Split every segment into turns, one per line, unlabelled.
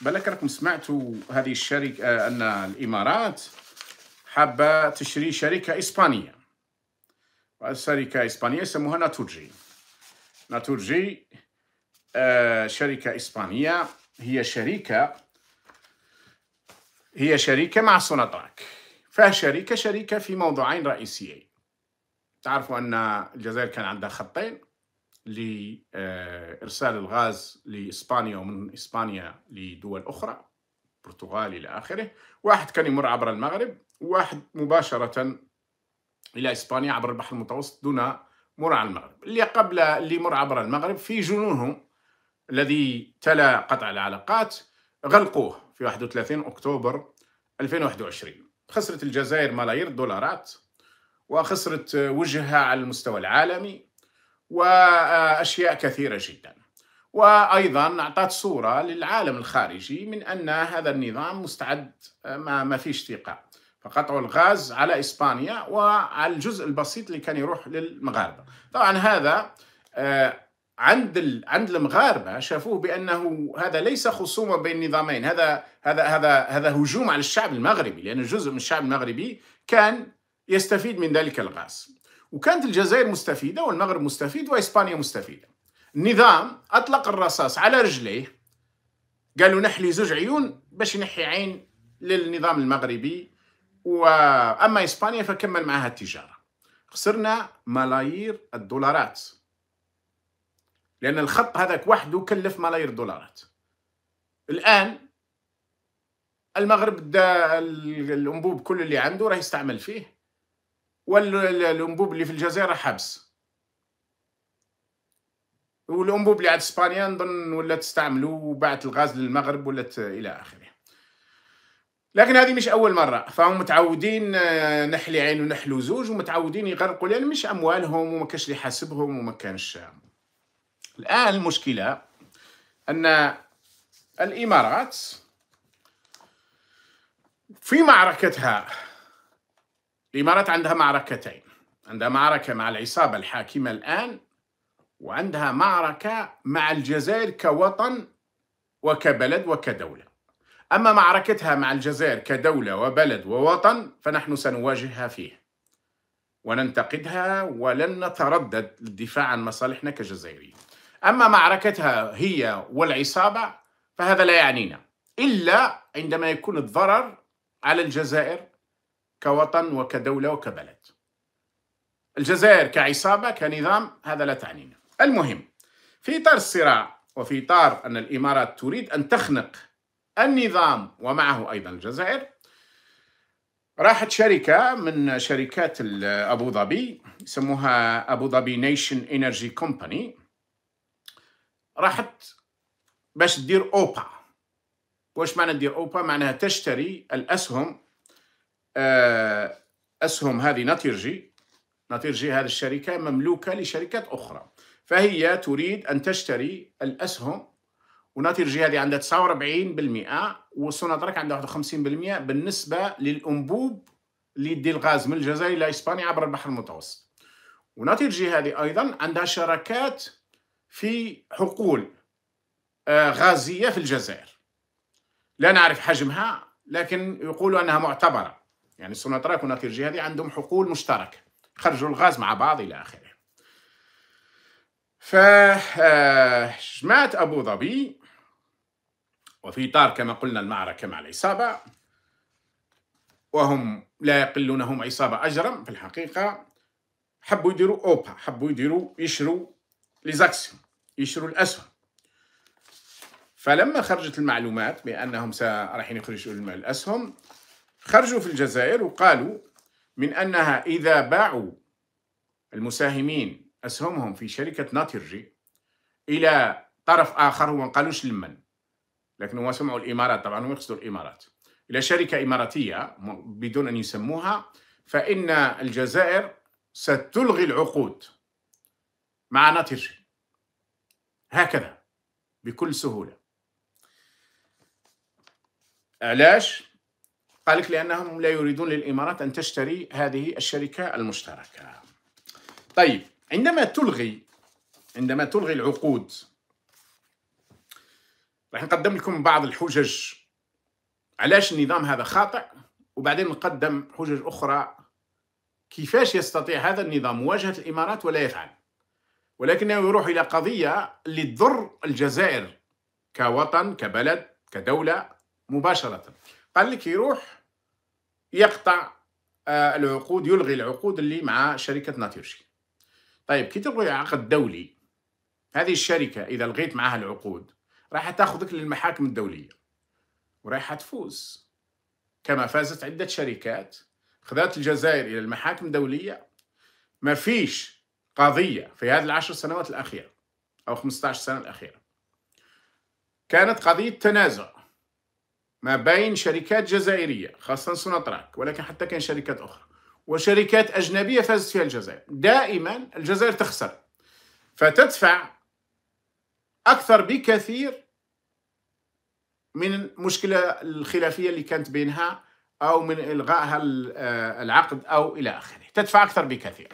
بالك راكم سمعتوا هذه الشركه ان الامارات حابه تشري شركه اسبانيه شركه اسبانيه يسموها ناتورجي ناتورجي آه، شركه اسبانيه هي شركه هي شركه مع سوناتراك فشركه شركه في موضوعين رئيسيين تعرفوا ان الجزائر كان عندها خطين لارسال الغاز لاسبانيا ومن اسبانيا لدول اخرى البرتغال الى اخره، واحد كان يمر عبر المغرب وواحد مباشره الى اسبانيا عبر البحر المتوسط دون مر على المغرب، اللي قبل اللي يمر عبر المغرب في جنونهم الذي تلا قطع العلاقات غلقوه في 31 اكتوبر 2021 خسرت الجزائر ملايير الدولارات وخسرت وجهها على المستوى العالمي وأشياء كثيرة جدا وأيضا أعطت صورة للعالم الخارجي من أن هذا النظام مستعد آه، ما, ما فيش ثقة فقطعوا الغاز على إسبانيا وعلى الجزء البسيط اللي كان يروح للمغاربة طبعا هذا آه، عند عند المغاربه شافوه بانه هذا ليس خصومه بين نظامين هذا هذا هذا هذا هجوم على الشعب المغربي لان جزء من الشعب المغربي كان يستفيد من ذلك الغاز وكانت الجزائر مستفيدة والمغرب مستفيد وإسبانيا مستفيدة النظام أطلق الرصاص على رجليه قالوا نحلي زوج عيون باش نحي عين للنظام المغربي وأما إسبانيا فكمل معها التجارة خسرنا ملايير الدولارات لأن الخط هذاك وحده كلف ملايير الدولارات الآن المغرب دا الانبوب كل اللي عنده راه يستعمل فيه والانبوب اللي في الجزيره حبس والانبوب اللي عند اسبانيا نظن ولا تستعملو وبعت الغاز للمغرب ولا الى اخره لكن هذه مش اول مره فهم متعودين آه، نحلي عين ونحلو زوج ومتعودين يغرقوا لان مش اموالهم وما كانش اللي حاسبهم وما كانش الان المشكله ان الامارات في معركتها الإمارات عندها معركتين عندها معركة مع العصابة الحاكمة الآن وعندها معركة مع الجزائر كوطن وكبلد وكدولة أما معركتها مع الجزائر كدولة وبلد ووطن فنحن سنواجهها فيه وننتقدها ولن نتردد للدفاع عن مصالحنا كجزائريين أما معركتها هي والعصابة فهذا لا يعنينا إلا عندما يكون الضرر على الجزائر كوطن وكدولة وكبلد الجزائر كعصابة كنظام هذا لا تعنينا المهم في إطار الصراع وفي إطار أن الإمارات تريد أن تخنق النظام ومعه أيضا الجزائر راحت شركة من شركات أبو ظبي يسموها أبو ظبي نيشن إنرجي كومباني راحت باش تدير أوبا واش معنى تدير أوبا معناها تشتري الأسهم آه، أسهم هذه ناتيرجي ناتيرجي هذه الشركة مملوكة لشركات أخرى فهي تريد أن تشتري الأسهم وناتيرجي هذه عندها 49% وسوناتراك عندها 51% بالنسبة للأنبوب اللي يدي الغاز من الجزائر إلى إسبانيا عبر البحر المتوسط وناتيرجي هذه أيضا عندها شراكات في حقول آه، غازية في الجزائر لا نعرف حجمها لكن يقولوا أنها معتبرة يعني السوناتراك والناطير هذه عندهم حقول مشتركه خرجوا الغاز مع بعض الى اخره فجماعة أبو ظبي وفي إطار كما قلنا المعركة مع العصابة وهم لا يقلون هم عصابة أجرم في الحقيقة حبوا يديروا أوبا حبوا يديروا يشروا ليزاكسيون يشروا الأسهم فلما خرجت المعلومات بأنهم رايحين يخرجوا الأسهم خرجوا في الجزائر وقالوا من أنها إذا باعوا المساهمين أسهمهم في شركة ناترجي إلى طرف آخر هو ما قالوش لمن لكن هو سمعوا الإمارات طبعا هم يقصدوا الإمارات إلى شركة إماراتية بدون أن يسموها فإن الجزائر ستلغي العقود مع ناترجي هكذا بكل سهولة علاش؟ قالك لأنهم لا يريدون للإمارات أن تشتري هذه الشركة المشتركة طيب عندما تلغي عندما تلغي العقود راح نقدم لكم بعض الحجج علاش النظام هذا خاطئ وبعدين نقدم حجج أخرى كيفاش يستطيع هذا النظام مواجهة الإمارات ولا يفعل ولكنه يروح إلى قضية اللي تضر الجزائر كوطن كبلد كدولة مباشرة قال لك يروح يقطع آه، العقود يلغي العقود اللي مع شركه ناتيرشي طيب كي تلغي عقد دولي هذه الشركه اذا لغيت معها العقود راح تاخذك للمحاكم الدوليه وراح تفوز كما فازت عده شركات خذات الجزائر الى المحاكم الدوليه ما فيش قضيه في هذه العشر سنوات الاخيره او 15 سنه الاخيره كانت قضيه تنازع ما بين شركات جزائرية خاصة سوناتراك ولكن حتى كان شركات أخرى وشركات أجنبية فازت فيها الجزائر دائما الجزائر تخسر فتدفع أكثر بكثير من المشكلة الخلافية اللي كانت بينها أو من إلغائها آه، العقد أو إلى آخره تدفع أكثر بكثير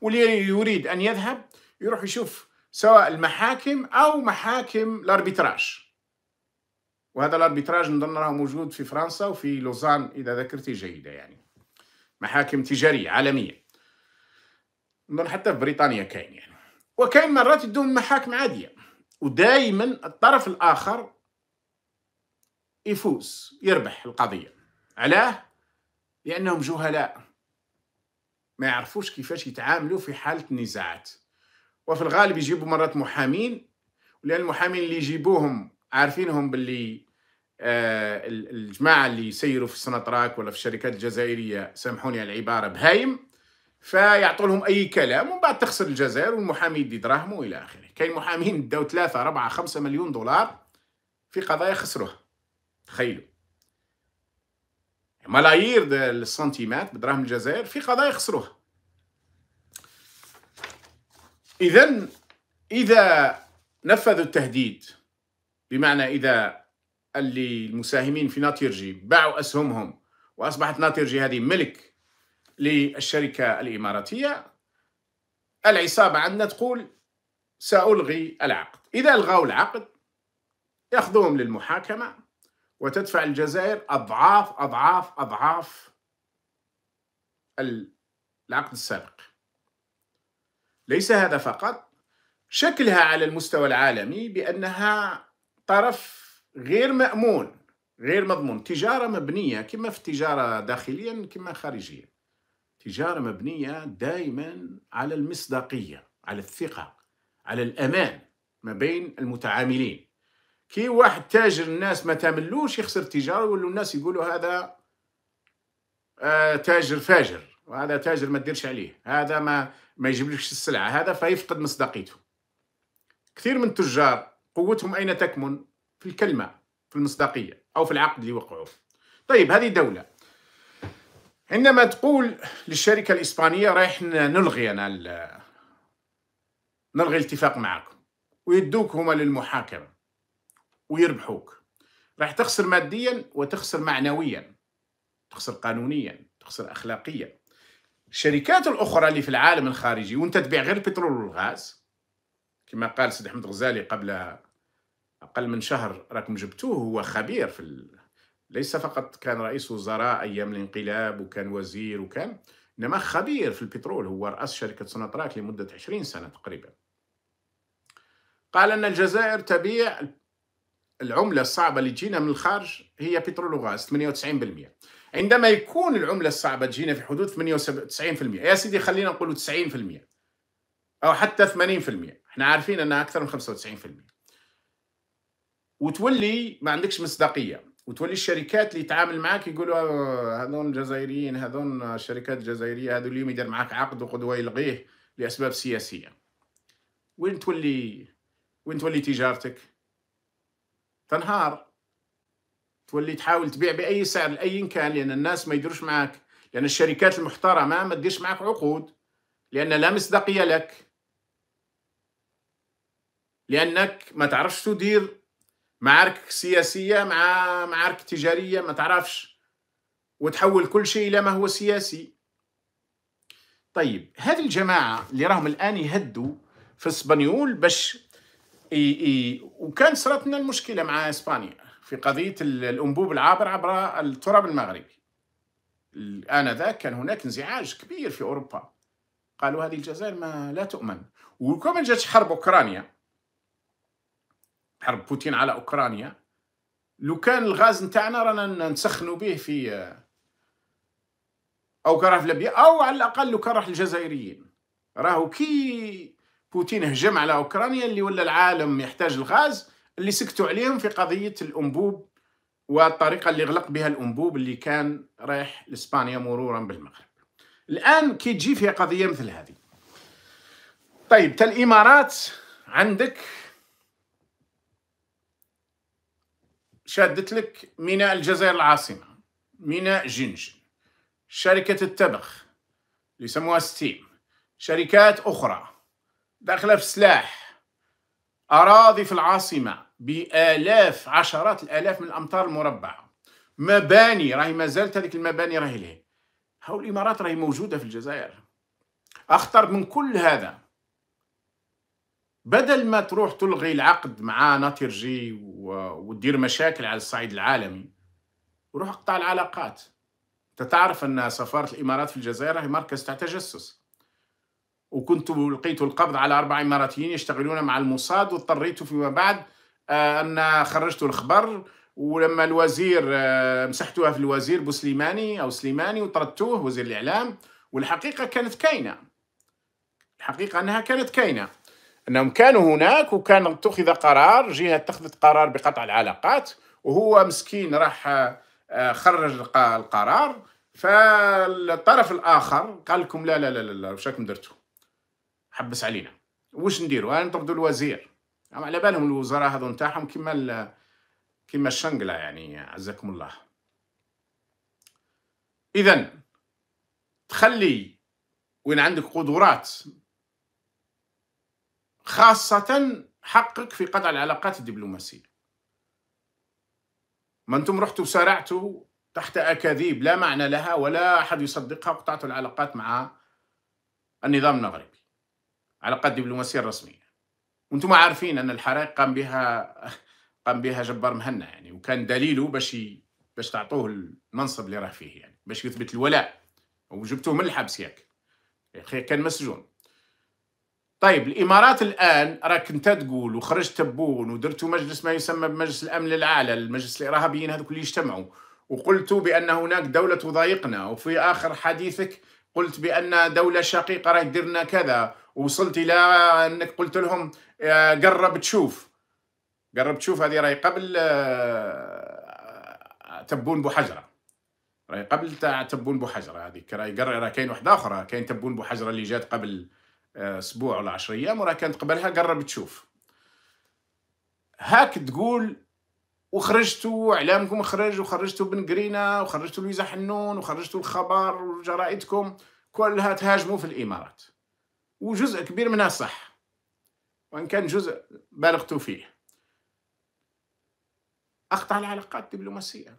واللي يريد أن يذهب يروح يشوف سواء المحاكم أو محاكم الأربيتراج وهذا الاربيتراج نظن راه موجود في فرنسا وفي لوزان اذا ذاكرتي جيده يعني محاكم تجاريه عالميه نظن حتى في بريطانيا كاين يعني وكاين مرات يدون محاكم عاديه ودائما الطرف الاخر يفوز يربح القضيه علاه لانهم جهلاء ما يعرفوش كيفاش يتعاملوا في حاله النزاعات وفي الغالب يجيبوا مرات محامين لان المحامين اللي يجيبوهم عارفينهم باللي آه الجماعه اللي يسيروا في السنطراك ولا في الشركات الجزائريه سامحوني على العباره بهايم فيعطوا لهم اي كلام ومن بعد تخسر الجزائر والمحامي يدي دراهمه والى اخره كاين محامين داو 3 4 5 مليون دولار في قضايا خسروها تخيلوا ملايير السنتيمات بدراهم الجزائر في قضايا خسروها اذا اذا نفذوا التهديد بمعنى إذا اللي المساهمين في ناتيرجي باعوا أسهمهم وأصبحت ناتيرجي هذه ملك للشركة الإماراتية العصابة عندنا تقول سألغي العقد إذا ألغوا العقد يأخذوهم للمحاكمة وتدفع الجزائر أضعاف أضعاف أضعاف العقد السابق ليس هذا فقط شكلها على المستوى العالمي بأنها طرف غير مامون غير مضمون تجاره مبنيه كما في التجاره داخليا كما خارجيا تجاره مبنيه دائما على المصداقيه على الثقه على الامان ما بين المتعاملين كي واحد تاجر الناس ما تاملوش يخسر تجاره ولو الناس يقولوا هذا آه تاجر فاجر وهذا تاجر ما تديرش عليه هذا ما ما يجيبلكش السلعه هذا فيفقد مصداقيته كثير من التجار قوتهم أين تكمن؟ في الكلمة في المصداقية أو في العقد اللي وقعوه طيب هذه دولة عندما تقول للشركة الإسبانية رايح نلغي أنا نلغي الاتفاق معك ويدوك هما للمحاكمة ويربحوك راح تخسر ماديا وتخسر معنويا تخسر قانونيا تخسر أخلاقيا الشركات الأخرى اللي في العالم الخارجي وانت تبيع غير البترول والغاز كما قال سيد احمد غزالي قبل اقل من شهر راكم جبتوه هو خبير في ال... ليس فقط كان رئيس وزراء ايام الانقلاب وكان وزير وكان انما خبير في البترول هو راس شركه سوناطراك لمده 20 سنه تقريبا قال ان الجزائر تبيع العمله الصعبه اللي تجينا من الخارج هي بترول وغاز 98% عندما يكون العمله الصعبه تجينا في حدود 98% يا سيدي خلينا نقولوا 90% او حتى 80% احنا عارفين انها اكثر من 95% وتولي ما عندكش مصداقيه وتولي الشركات اللي يتعامل معاك يقولوا هذون الجزائريين هذون الشركات الجزائريه هذو اليوم يدير معاك عقد وقدوه يلغيه لاسباب سياسيه وين تولي وين تولي تجارتك تنهار تولي تحاول تبيع باي سعر لاي كان لان الناس ما يدروش معاك لان الشركات المحترمه ما تديرش معاك عقود لان لا مصداقيه لك لانك ما تعرفش تدير معارك سياسيه مع معارك تجاريه ما تعرفش وتحول كل شيء الى ما هو سياسي طيب هذه الجماعه اللي راهم الان يهدوا في اسبانيول باش اي اي وكان لنا المشكله مع اسبانيا في قضيه الانبوب العابر عبر التراب المغربي انذاك كان هناك انزعاج كبير في اوروبا قالوا هذه الجزائر ما لا تؤمن وكما جات حرب اوكرانيا حرب بوتين على اوكرانيا لو كان الغاز نتاعنا رانا نسخنوا به في آه، او كان في ليبيا او على الاقل لو كان راح الجزائريين راهو كي بوتين هجم على اوكرانيا اللي ولا العالم يحتاج الغاز اللي سكتوا عليهم في قضيه الانبوب والطريقه اللي غلق بها الانبوب اللي كان رايح لاسبانيا مرورا بالمغرب. الان كي تجي فيها قضيه مثل هذه. طيب تا الامارات عندك شادت لك ميناء الجزائر العاصمة ميناء جنجن شركة التبخ اللي يسموها ستيم شركات أخرى داخلة في سلاح أراضي في العاصمة بآلاف عشرات الآلاف من الأمتار المربعة مباني راهي ما زالت هذيك المباني راهي لها هاو الإمارات راهي موجودة في الجزائر أخطر من كل هذا بدل ما تروح تلغي العقد مع ناترجي وتدير مشاكل على الصعيد العالمي روح اقطع العلاقات انت تعرف ان سفاره الامارات في الجزائر هي مركز تاع تجسس وكنت لقيت القبض على اربع اماراتيين يشتغلون مع الموساد واضطريت فيما بعد آه، ان خرجت الخبر ولما الوزير آه، مسحتوها في الوزير بوسليماني او سليماني وطردتوه وزير الاعلام والحقيقه كانت كاينه الحقيقه انها كانت كاينه انهم كانوا هناك وكان اتخذ قرار جهه اتخذت قرار بقطع العلاقات وهو مسكين راح آه، خرج القرار فالطرف الاخر قال لكم لا لا لا لا, واش راكم درتوا حبس علينا واش نديروا نطردوا الوزير على بالهم الوزراء هذو نتاعهم كيما كيما الشنقله يعني عزكم الله اذا تخلي وين عندك قدرات خاصة حقك في قطع العلاقات الدبلوماسية ما أنتم رحتوا سارعتوا تحت أكاذيب لا معنى لها ولا أحد يصدقها قطعتوا العلاقات مع النظام المغربي علاقات دبلوماسية رسمية وانتم عارفين أن الحرائق قام بها قام بها جبار مهنا يعني وكان دليله باش باش تعطوه المنصب اللي راه فيه يعني باش يثبت الولاء وجبتوه من الحبس ياك يعني كان مسجون طيب الامارات الان راك انت تقول وخرجت تبون ودرتوا مجلس ما يسمى بمجلس الامن العالي المجلس الارهابيين هذوك اللي يجتمعوا وقلت بان هناك دوله تضايقنا وفي اخر حديثك قلت بان دوله شقيقه راهي ديرنا كذا وصلت الى انك قلت لهم آه، قرب تشوف قرب تشوف هذه راهي قبل آه، تبون بحجره راهي قبل تاع تبون بحجره هذيك راهي راهي كاين وحده اخرى كاين تبون بحجره اللي جات قبل اسبوع ولا 10 ايام وراه كانت قبلها قرب تشوف هاك تقول وخرجتوا اعلامكم خرج وخرجتوا بن قرينا وخرجتوا لويزا حنون وخرجتوا الخبر وجرائدكم كلها تهاجموا في الامارات وجزء كبير منها صح وان كان جزء بالغتوا فيه اقطع العلاقات الدبلوماسيه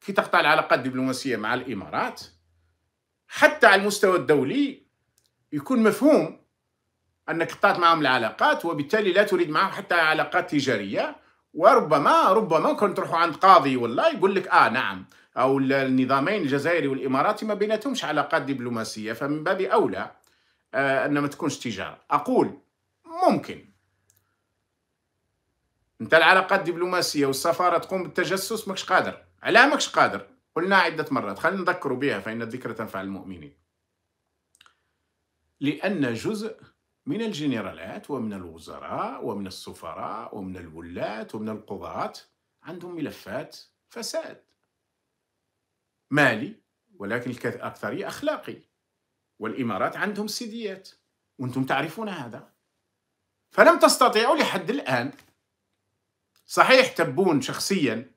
كي تقطع العلاقات الدبلوماسيه مع الامارات حتى على المستوى الدولي يكون مفهوم انك قطعت معهم العلاقات وبالتالي لا تريد معهم حتى علاقات تجاريه وربما ربما كنت تروحوا عند قاضي والله يقول لك اه نعم او النظامين الجزائري والاماراتي ما بيناتهمش علاقات دبلوماسيه فمن باب اولى آه ان ما تكونش تجاره اقول ممكن انت العلاقات الدبلوماسيه والسفاره تقوم بالتجسس ماكش قادر علاه ماكش قادر قلنا عده مرات خلينا نذكروا بها فان الذكرى تنفع المؤمنين لأن جزء من الجنرالات ومن الوزراء ومن السفراء ومن الولاة ومن القضاة عندهم ملفات فساد مالي ولكن الأكثرية أخلاقي والإمارات عندهم سيديات وأنتم تعرفون هذا فلم تستطيعوا لحد الآن صحيح تبون شخصيا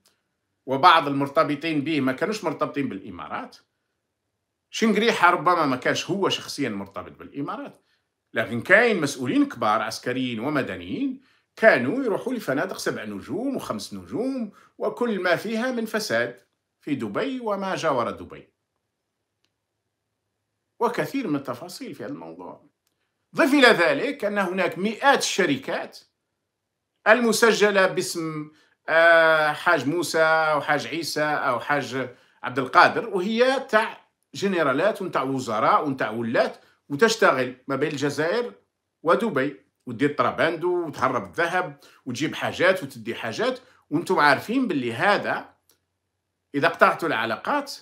وبعض المرتبطين به ما كانوش مرتبطين بالإمارات شنقريحة ربما ما كانش هو شخصيا مرتبط بالإمارات لكن كاين مسؤولين كبار عسكريين ومدنيين كانوا يروحوا لفنادق سبع نجوم وخمس نجوم وكل ما فيها من فساد في دبي وما جاور دبي وكثير من التفاصيل في هذا الموضوع ضف إلى ذلك أن هناك مئات الشركات المسجلة باسم آه، حاج موسى أو حاج عيسى أو حاج عبد القادر وهي تاع جنرالات ونتاع وزراء ونتاع ولات وتشتغل ما بين الجزائر ودبي ودير طرابندو وتهرب الذهب وتجيب حاجات وتدي حاجات وانتم عارفين باللي هذا اذا قطعتوا العلاقات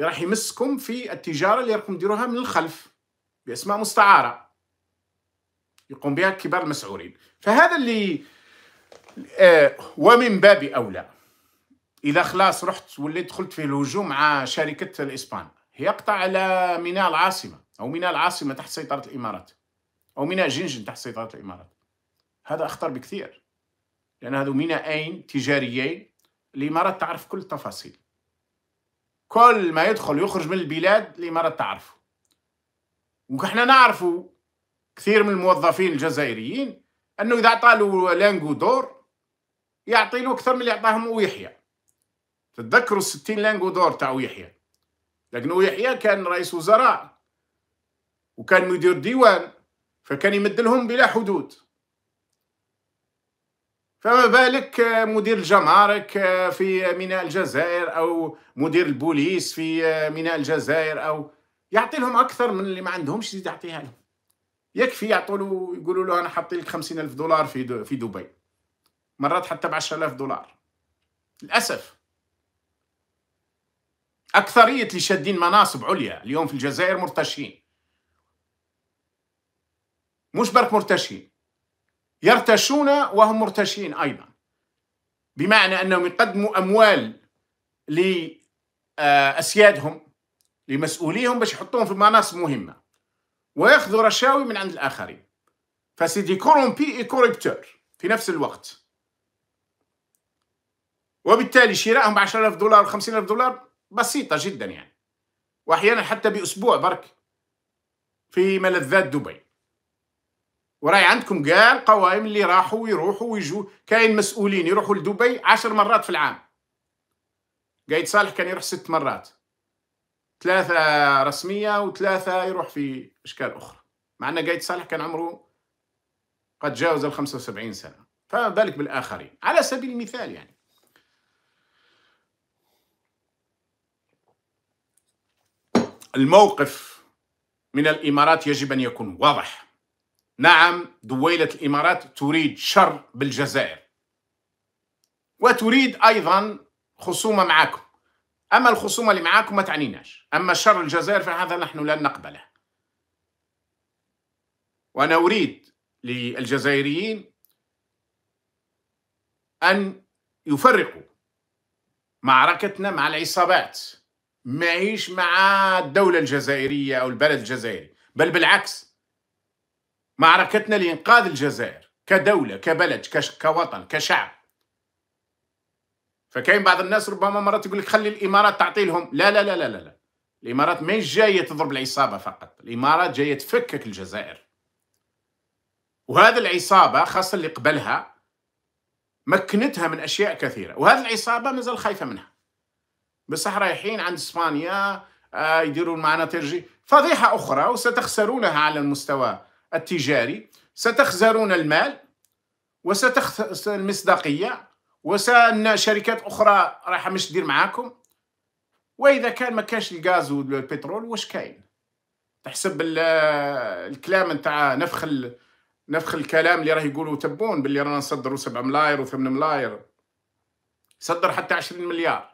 راح يمسكم في التجاره اللي راكم ديروها من الخلف باسماء مستعاره يقوم بها كبار المسعورين فهذا اللي آه ومن باب اولى اذا خلاص رحت وليت دخلت في الهجوم مع شركه الاسبان يقطع على ميناء العاصمه او ميناء العاصمه تحت سيطره الامارات او ميناء جنجن تحت سيطره الامارات هذا اخطر بكثير لان هذو ميناءين تجاريين الامارات تعرف كل التفاصيل كل ما يدخل يخرج من البلاد الامارات تعرفه وحنا نعرفوا كثير من الموظفين الجزائريين انه اذا عطالو لانجو دور يعطي اكثر من اللي أعطاهم ويحيى تتذكروا الستين لانجو دور تاع يحيى لكن يحيى كان رئيس وزراء وكان مدير ديوان فكان يمدلهم بلا حدود فما بالك مدير الجمارك في ميناء الجزائر او مدير البوليس في ميناء الجزائر او يعطي لهم اكثر من اللي ما عندهمش يزيد يعطيها لهم يكفي يعطوا له يقولوا له انا حاطين لك الف دولار في في دبي مرات حتى ب 10000 دولار للاسف أكثرية اللي شادين مناصب عليا اليوم في الجزائر مرتشين مش برك مرتشين يرتشون وهم مرتشين أيضا بمعنى أنهم يقدموا أموال لأسيادهم آه، لمسؤوليهم باش يحطوهم في مناصب مهمة ويأخذوا رشاوي من عند الآخرين فسيدي كورومبي اي كوريبتور في نفس الوقت وبالتالي شرائهم ب 10000 دولار و 50000 دولار بسيطة جدا يعني وأحيانا حتى بأسبوع برك في ملذات دبي وراي عندكم كاع القوائم اللي راحوا ويروحوا ويجوا كاين مسؤولين يروحوا لدبي عشر مرات في العام قايد صالح كان يروح ست مرات ثلاثة رسمية وثلاثة يروح في أشكال أخرى مع أن قايد صالح كان عمره قد جاوز الخمسة 75 سنة فما بالك بالآخرين على سبيل المثال يعني الموقف من الامارات يجب ان يكون واضح نعم دويله الامارات تريد شر بالجزائر وتريد ايضا خصومه معكم اما الخصومه اللي معاكم ما تعنيناش اما شر الجزائر فهذا نحن لن نقبله وانا اريد للجزائريين ان يفرقوا معركتنا مع العصابات ماهيش مع الدولة الجزائرية أو البلد الجزائري بل بالعكس معركتنا لإنقاذ الجزائر كدولة كبلد كوطن كشعب فكاين بعض الناس ربما مرات يقول لك خلي الإمارات تعطي لهم لا لا لا لا لا, لا. الإمارات ماهيش جاية تضرب العصابة فقط الإمارات جاية تفكك الجزائر وهذه العصابة خاصة اللي قبلها مكنتها من أشياء كثيرة وهذه العصابة مازال خايفة منها بصح رايحين عند اسبانيا آه، يديرون معنا ترجي فضيحة أخرى وستخسرونها على المستوى التجاري ستخسرون المال وستخسر المصداقية وسن شركات أخرى راح مش تدير معاكم وإذا كان ما كانش الغاز والبترول واش كاين تحسب الكلام نتاع نفخ نفخ الكلام اللي راه يقولوا تبون باللي رانا نصدروا 7 ملاير و8 ملاير صدر حتى 20 مليار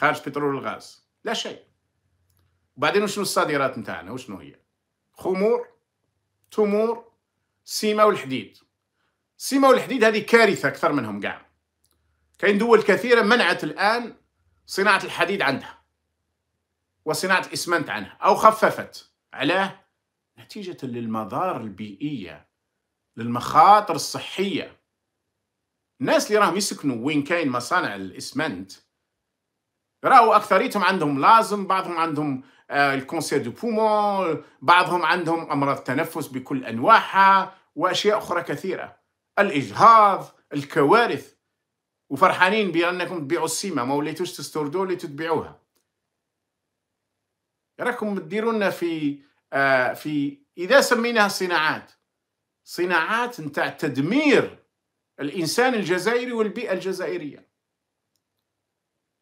خارج بترول الغاز لا شيء وبعدين وشنو الصادرات نتاعنا وشنو هي خمور تمور سيما والحديد السيما والحديد هذه كارثة أكثر منهم قاع كاين دول كثيرة منعت الآن صناعة الحديد عندها وصناعة الإسمنت عنها أو خففت علاه نتيجة للمضار البيئية للمخاطر الصحية الناس اللي راهم يسكنوا وين كاين مصانع الإسمنت راهو اكثريتهم عندهم لازم بعضهم عندهم آه، الكونسير دو بومون بعضهم عندهم امراض تنفس بكل انواعها واشياء اخرى كثيره الاجهاض الكوارث وفرحانين بانكم تبيعوا السيمه ما وليتوش تستوردوا اللي تبيعوها راكم تديرونا في آه في اذا سميناها صناعات صناعات نتاع تدمير الانسان الجزائري والبيئه الجزائريه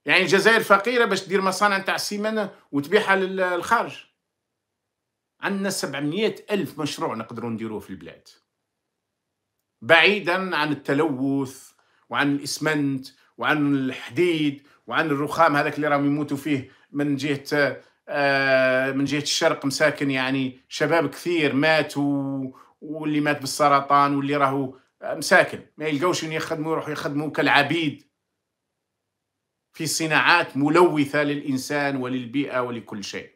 يعني الجزائر فقيرة باش تدير مصانع تاع السيمانة وتبيعها للخارج عندنا 700 ألف مشروع نقدروا نديروه في البلاد بعيدا عن التلوث وعن الإسمنت وعن الحديد وعن الرخام هذاك اللي راهم يموتوا فيه من جهة آه، من جهة الشرق مساكن يعني شباب كثير ماتوا واللي مات بالسرطان واللي راهو مساكن ما يلقوش يخدموا يروحوا يخدموا كالعبيد في صناعات ملوثه للانسان وللبيئه ولكل شيء